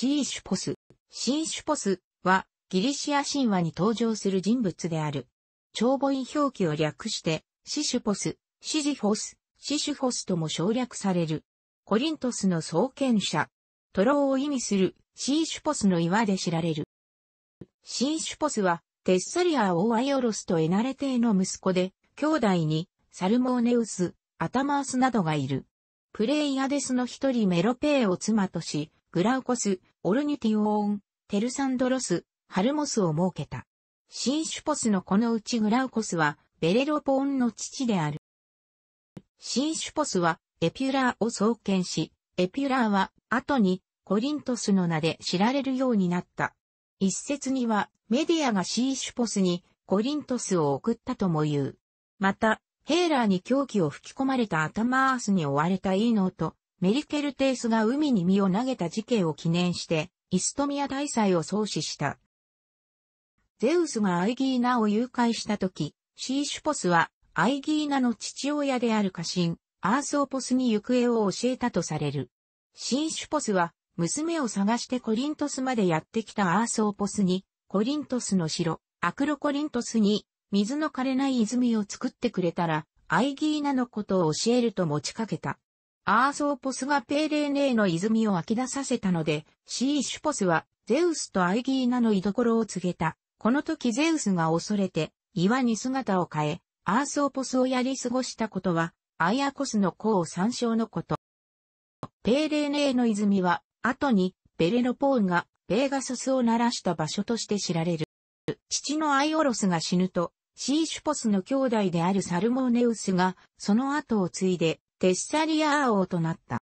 シーシュポス。シーシュポスはギリシア神話に登場する人物である。長母音表記を略して、シシュポス、シジホス、シシュホスとも省略される。コリントスの創建者、トロを意味するシーシュポスの岩で知られる。シーシュポスは、テッサリア王アイオロスとエナレーの息子で、兄弟に、サルモーネウス、アタマースなどがいる。プレイヤデスの一人メロペーを妻とし、グラウコス、オルニティオーン、テルサンドロス、ハルモスを設けた。シンシュポスのこのうちグラウコスは、ベレロポーンの父である。シンシュポスは、エピュラーを創建し、エピュラーは、後に、コリントスの名で知られるようになった。一説には、メディアがシーシュポスに、コリントスを送ったとも言う。また、ヘーラーに狂気を吹き込まれたアタマースに追われたイーノーと、メリケルテイスが海に身を投げた事件を記念して、イストミア大祭を創始した。ゼウスがアイギーナを誘拐した時、シーシュポスは、アイギーナの父親である家臣、アーソーポスに行方を教えたとされる。シーシュポスは、娘を探してコリントスまでやってきたアーソーポスに、コリントスの城、アクロコリントスに、水の枯れない泉を作ってくれたら、アイギーナのことを教えると持ちかけた。アーソーポスがペーレーネーの泉を湧き出させたので、シーシュポスはゼウスとアイギーナの居所を告げた。この時ゼウスが恐れて岩に姿を変え、アーソーポスをやり過ごしたことは、アイアコスの子を参照のこと。ペーレーネーの泉は、後にベレノポーンがベーガソスを鳴らした場所として知られる。父のアイオロスが死ぬと、シーシュポスの兄弟であるサルモーネウスが、その後を継いで、テッサリアー王となった。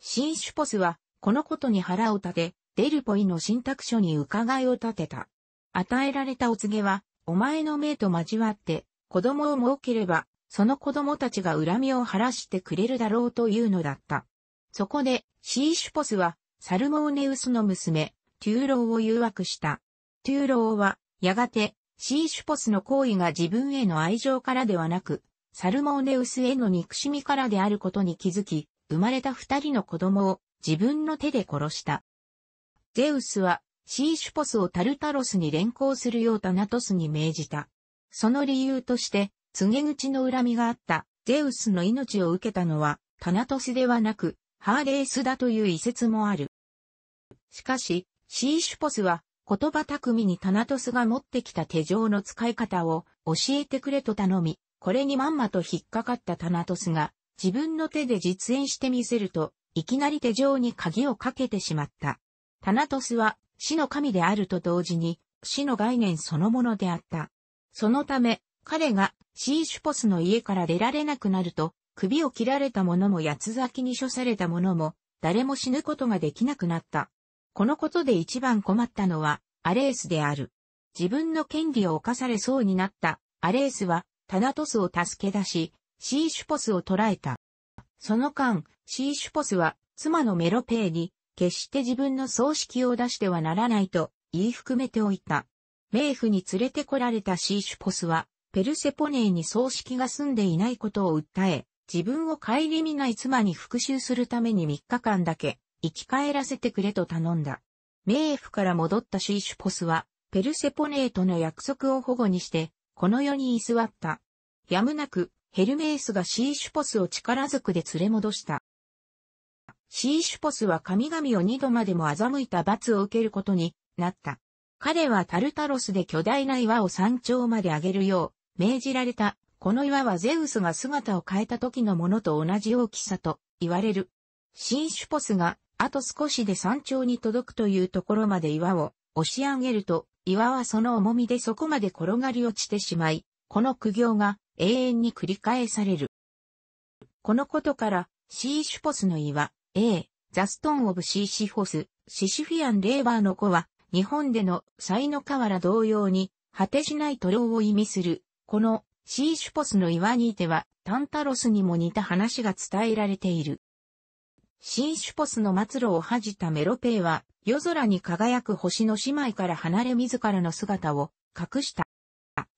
新シュポスは、このことに腹を立て、デルポイの信託書に伺いを立てた。与えられたお告げは、お前の命と交わって、子供を設ければ、その子供たちが恨みを晴らしてくれるだろうというのだった。そこで、シーシュポスは、サルモーネウスの娘、トゥーローを誘惑した。トゥーローは、やがて、シーシュポスの行為が自分への愛情からではなく、サルモーネウスへの憎しみからであることに気づき、生まれた二人の子供を自分の手で殺した。ゼウスはシーシュポスをタルタロスに連行するようタナトスに命じた。その理由として、告げ口の恨みがあったゼウスの命を受けたのはタナトスではなく、ハーレースだという遺説もある。しかし、シーシュポスは言葉巧みにタナトスが持ってきた手錠の使い方を教えてくれと頼み、これにまんまと引っかかったタナトスが、自分の手で実演してみせると、いきなり手錠に鍵をかけてしまった。タナトスは、死の神であると同時に、死の概念そのものであった。そのため、彼がシーシュポスの家から出られなくなると、首を切られた者も八つ咲きに処された者も、誰も死ぬことができなくなった。このことで一番困ったのは、アレースである。自分の権利を侵されそうになった、アレースは、タナトスを助け出し、シーシュポスを捕らえた。その間、シーシュポスは妻のメロペーに、決して自分の葬式を出してはならないと言い含めておいた。冥府に連れてこられたシーシュポスは、ペルセポネーに葬式が済んでいないことを訴え、自分を顧みない妻に復讐するために3日間だけ生き返らせてくれと頼んだ。冥府から戻ったシーシュポスは、ペルセポネーとの約束を保護にして、この世に居座った。やむなく、ヘルメースがシーシュポスを力ずくで連れ戻した。シーシュポスは神々を二度までも欺いた罰を受けることになった。彼はタルタロスで巨大な岩を山頂まで上げるよう命じられた。この岩はゼウスが姿を変えた時のものと同じ大きさと言われる。シーシュポスがあと少しで山頂に届くというところまで岩を押し上げると岩はその重みでそこまで転がり落ちてしまい、この苦行が永遠に繰り返される。このことから、シーシュポスの岩、A、ザストン・オブ・シーシフォス、シシフィアン・レーバーの子は、日本でのサイの河原同様に、果てしない塗料を意味する、このシーシュポスの岩にいては、タンタロスにも似た話が伝えられている。新種ポスの末路を恥じたメロペイは、夜空に輝く星の姉妹から離れ自らの姿を隠した。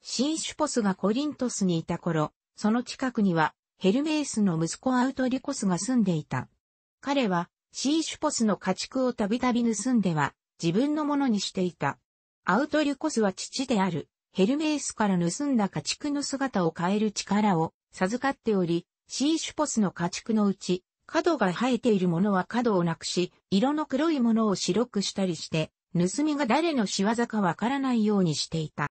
新種ポスがコリントスにいた頃、その近くにはヘルメイスの息子アウトリコスが住んでいた。彼はシーシュポスの家畜をたびたび盗んでは自分のものにしていた。アウトリコスは父であるヘルメイスから盗んだ家畜の姿を変える力を授かっており、シーシュポスの家畜のうち角が生えているものは角をなくし、色の黒いものを白くしたりして、盗みが誰の仕業かわからないようにしていた。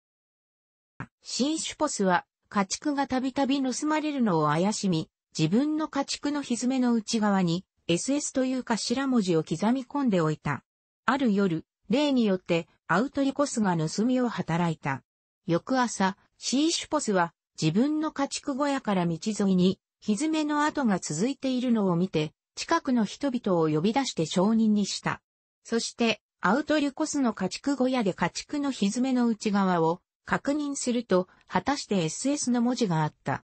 新種ポスは、家畜がたびたび盗まれるのを怪しみ、自分の家畜の蹄の内側に、SS という頭文字を刻み込んでおいた。ある夜、例によってアウトリコスが盗みを働いた。翌朝、シーシュポスは自分の家畜小屋から道沿いにひずめの跡が続いているのを見て、近くの人々を呼び出して承認にした。そして、アウトリュコスの家畜小屋で家畜のひずめの内側を確認すると、果たして SS の文字があった。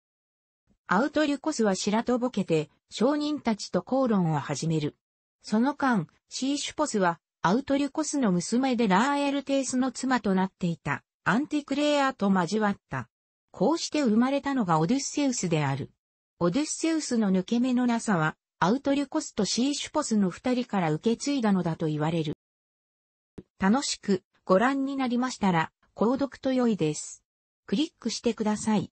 アウトリュコスは白とぼけて、承人たちと口論を始める。その間、シーシュポスは、アウトリュコスの娘でラーエルテイスの妻となっていた、アンティクレアと交わった。こうして生まれたのがオデュッセウスである。オデュッセウスの抜け目のなさは、アウトリュコスとシーシュポスの二人から受け継いだのだと言われる。楽しくご覧になりましたら、購読と良いです。クリックしてください。